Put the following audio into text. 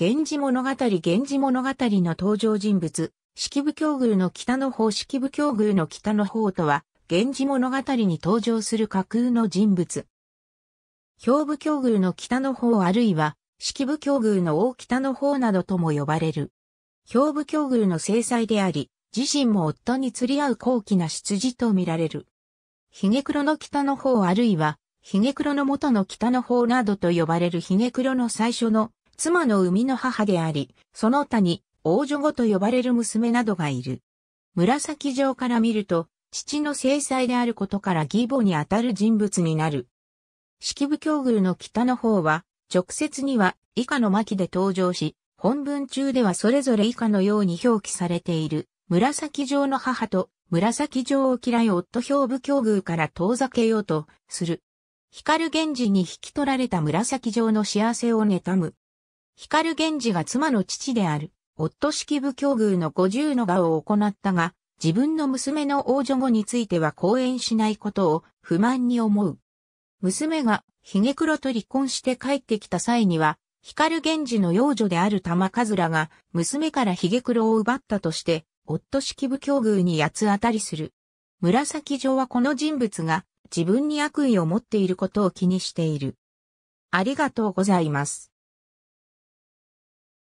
源氏物語源氏物語の登場人物、式部境遇の北の方式部境遇の北の方とは、源氏物語に登場する架空の人物。兵部境遇の北の方あるいは、式部境遇の大北の方などとも呼ばれる。兵部境遇の正妻であり、自身も夫に釣り合う高貴な出自と見られる。ヒゲ黒の北の方あるいは、ヒゲ黒の元の北の方などと呼ばれるヒゲ黒の最初の妻の生みの母であり、その他に王女後と呼ばれる娘などがいる。紫城から見ると、父の正妻であることから義母にあたる人物になる。式部境宮の北の方は、直接には以下の巻で登場し、本文中ではそれぞれ以下のように表記されている、紫城の母と紫城を嫌い夫兵部境遇から遠ざけようとする。光源氏に引き取られた紫城の幸せを妬む。光源氏が妻の父である、夫式部境遇の五十の場を行ったが、自分の娘の王女後については講演しないことを不満に思う。娘がヒゲ黒と離婚して帰ってきた際には、光源氏の幼女である玉かずらが娘からヒゲ黒を奪ったとして、夫式部境遇に八つ当たりする。紫女はこの人物が自分に悪意を持っていることを気にしている。ありがとうございます。